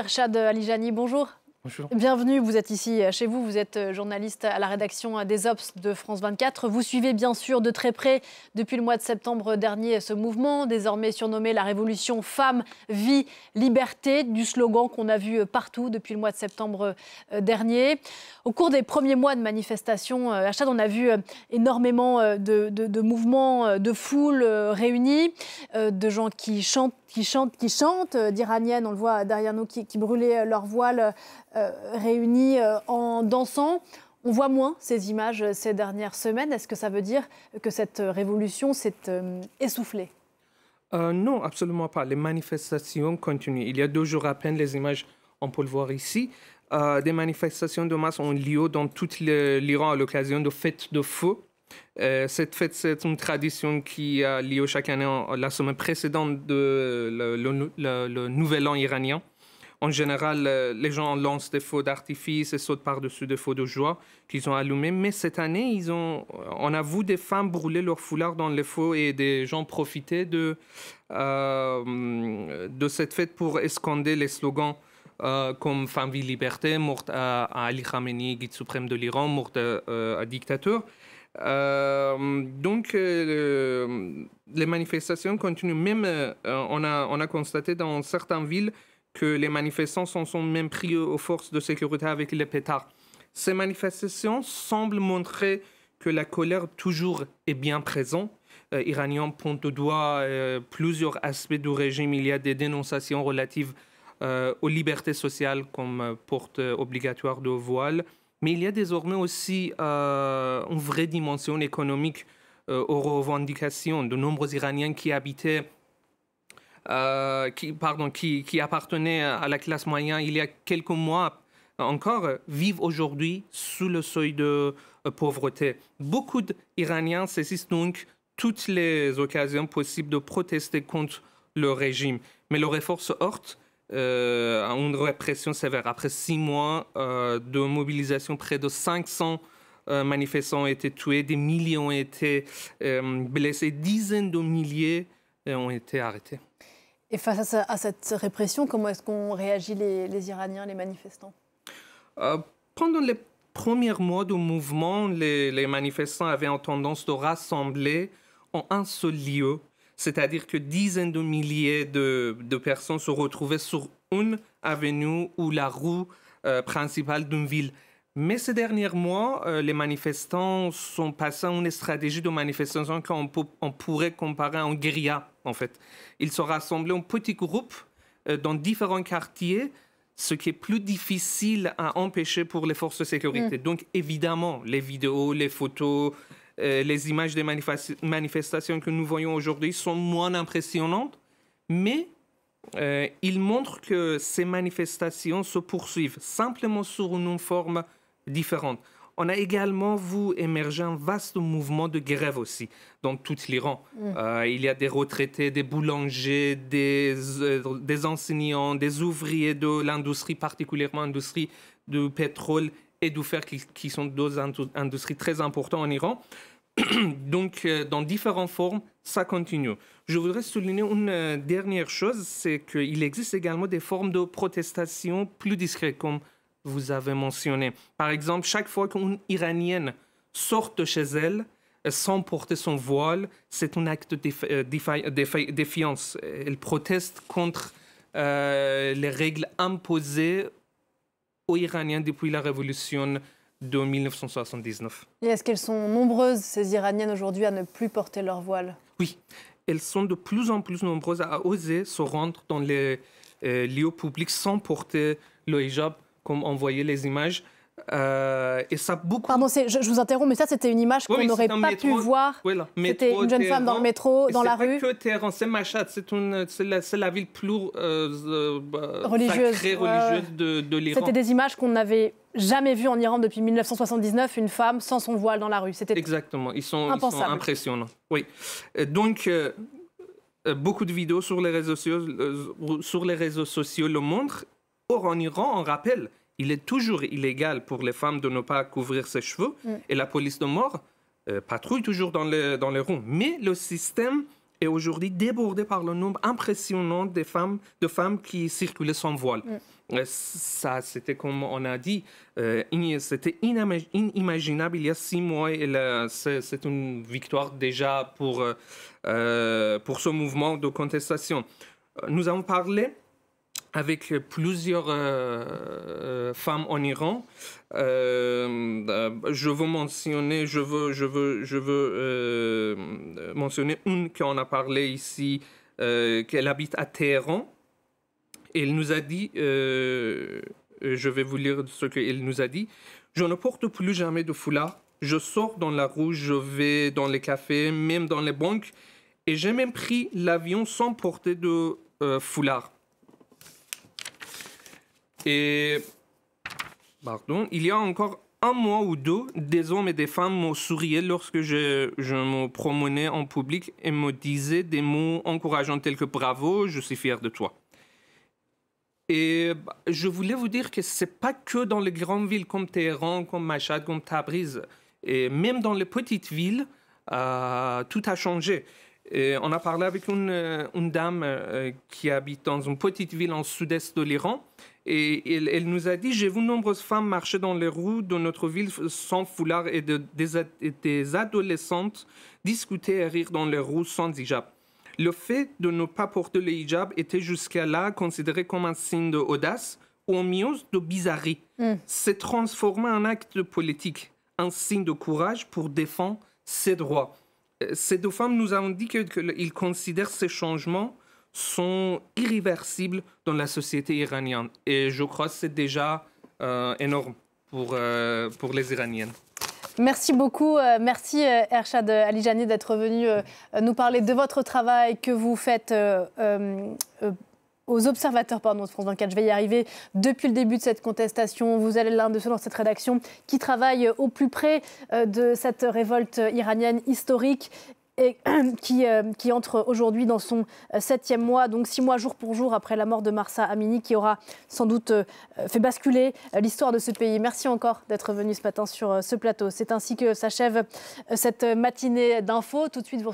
Erchad Alijani, bonjour. Bonjour. Bienvenue, vous êtes ici euh, chez vous, vous êtes euh, journaliste à la rédaction euh, des Ops de France 24. Vous suivez bien sûr de très près depuis le mois de septembre dernier ce mouvement, désormais surnommé la révolution Femme, Vie, Liberté, du slogan qu'on a vu partout depuis le mois de septembre dernier. Au cours des premiers mois de manifestation, à Chad, on a vu énormément de, de mouvements, de foules réunies, de gens qui chantent qui chantent, qui chantent euh, d'Iraniennes, on le voit derrière nous, qui, brûlaient euh, leurs voiles euh, réunis en dansant. On voit moins ces images ces dernières semaines. Est-ce que ça veut dire que cette révolution s'est essoufflée Non, absolument pas. Les manifestations continuent. Il y a deux jours à peine, les images, on peut le voir ici, des manifestations de masse ont lieu dans tout l'Iran à l'occasion de fêtes de feu euh, cette fête, c'est une tradition qui a lieu chaque année la semaine précédente de le, Nouvel An iranien. En général, euh, les gens lancent des feux d'artifice et sautent par-dessus des feux de joie qu'ils ont allumés. Mais cette année, ils ont, euh, on a vu des femmes brûler leurs foulards dans les faux et des gens profiter de, de cette fête pour esconder les slogans comme Femme, vie, liberté, morte à, Ali Khamenei, guide suprême de l'Iran, morte à, à dictateur. Euh, donc, euh, euh, les manifestations continuent. Même, on, a, on a constaté dans certaines villes que les manifestants s'en sont même pris aux forces de sécurité avec les pétards. Ces manifestations semblent montrer que la colère toujours est bien présente. Iraniens pointent du doigt plusieurs aspects du régime. Il y a des dénonciations relatives aux libertés sociales comme porte obligatoire de voile, mais il y a désormais aussi euh, une vraie dimension économique euh, aux revendications de nombreux Iraniens qui habitaient, euh, qui, pardon, qui, qui, appartenaient à la classe moyenne il y a quelques mois encore, vivent aujourd'hui sous le seuil de pauvreté. Beaucoup d'Iraniens saisissent donc toutes les occasions possibles de protester contre le régime, mais leur effort se heurte euh, à une répression sévère. Après six mois euh, de mobilisation, près de 500 euh, manifestants ont été tués, des millions ont été blessés, dizaines de milliers ont été arrêtés. Et face à, cette répression, comment est-ce qu'on réagit les, Iraniens, les manifestants Pendant les premiers mois du mouvement, les, les, manifestants avaient en tendance de rassembler en un seul lieu c'est-à-dire que dizaines de milliers de, personnes se retrouvaient sur une avenue ou la roue euh, principale d'une ville. Mais ces derniers mois, euh, les manifestants sont passés à une stratégie de manifestation qu'on on pourrait comparer à un guérilla, en fait. Ils se rassemblaient en petits groupes euh, dans différents quartiers, ce qui est plus difficile à empêcher pour les forces de sécurité. Mm. Donc, évidemment, les vidéos, les photos, euh, les images des manifestations que nous voyons aujourd'hui sont moins impressionnantes, mais euh, ils montrent que ces manifestations se poursuivent simplement sous une forme différente on a également vu émerger un vaste mouvement de grève aussi dans tout l'Iran. Mm. Euh, il y a des retraités, des boulangers, euh, des, enseignants, des ouvriers de l'industrie, particulièrement l'industrie du pétrole et du fer, qui, sont deux industries très importantes en Iran. Donc, euh, dans différentes formes, ça continue. Je voudrais souligner une dernière chose, c'est qu'il existe également des formes de protestation plus discrètes, comme vous avez mentionné. Par exemple, chaque fois qu'une Iranienne sort de chez elle euh, sans porter son voile, c'est un acte de euh, défiance. Elle proteste contre euh, les règles imposées aux Iraniens depuis la révolution de 1979. est-ce qu'elles sont nombreuses, ces Iraniennes, aujourd'hui, à ne plus porter leur voile Oui, elles sont de plus en plus nombreuses à oser se rendre dans les lieux publics sans porter le hijab comme envoyer les images. Euh, et ça beaucoup. Pardon, je, vous interromps, mais ça c'était une image qu'on n'aurait pas pu voir. c'était une jeune femme dans le métro, dans la rue. Que Téhéran, c'est c'est la, la, ville plus euh, euh, religieuse, sacrée, religieuse de, l'Iran. C'était des images qu'on n'avait jamais vues en Iran depuis 1979, une femme sans son voile dans la rue. C'était exactement. Ils sont, ils impressionnants. Oui. Donc beaucoup de vidéos sur les réseaux sociaux, sur les réseaux sociaux le montrent Or, en Iran, on rappelle, il est toujours illégal pour les femmes de ne pas couvrir ses cheveux mm. et la police de mort euh, patrouille toujours dans les, dans les rues. Mais le système est aujourd'hui débordé par le nombre impressionnant de femmes, de femmes qui circulaient sans voile. Mm. Euh, ça, c'était comme on a dit, euh, c'était inimaginable il y a six mois et c'est une victoire déjà pour, pour ce mouvement de contestation. Nous avons parlé avec plusieurs euh, euh, femmes en Iran. Euh, je veux mentionner, je veux, je veux, je veux mentionner une en a parlé ici, qu'elle habite à Téhéran. elle nous a dit, je vais vous lire ce qu'elle nous a dit. Je ne porte plus jamais de foulard. Je sors dans la rue, je vais dans les cafés, même dans les banques. Et j'ai même pris l'avion sans porter de foulard et pardon, il y a encore un mois ou deux, des hommes et des femmes m'ont sourié lorsque je, je, me promenais en public et me disaient des mots encourageants tels que bravo, je suis fier de toi. Et bah, je voulais vous dire que c'est pas que dans les grandes villes comme Téhéran, comme Machad, comme Tabriz, et même dans les petites villes, euh, tout a changé. Euh, on a parlé avec une, euh, dame euh, qui habite dans une petite ville en sud-est de l'Iran. Et elle, nous a dit J'ai vu nombreuses femmes marcher dans les rues de notre ville sans foulard et, des, adolescentes discuter et rire dans les rues sans hijab. Le fait de ne pas porter le hijab était jusqu'à là considéré comme un signe d'audace ou au mieux de bizarrerie. Hmm. C'est transformé en acte politique, un signe de courage pour défendre ses droits ces deux femmes nous ont dit qu'ils considèrent ces changements sont irréversibles dans la société iranienne. Et je crois que c'est déjà euh, énorme pour, euh, pour les Iraniennes. Merci beaucoup. Euh, merci Ershad Alijani d'être venu nous parler de votre travail que vous faites aux observateurs pardon, de France 24. Je vais y arriver depuis le début de cette contestation. Vous allez l'un de ceux dans cette rédaction qui travaille au plus près euh, de cette révolte iranienne historique et qui, euh, qui, entre aujourd'hui dans son euh, septième mois, donc six mois jour pour jour après la mort de Marsa Amini, qui aura sans doute fait basculer l'histoire de ce pays. Merci encore d'être venu ce matin sur ce plateau. C'est ainsi que s'achève cette matinée d'infos. Tout de suite, vous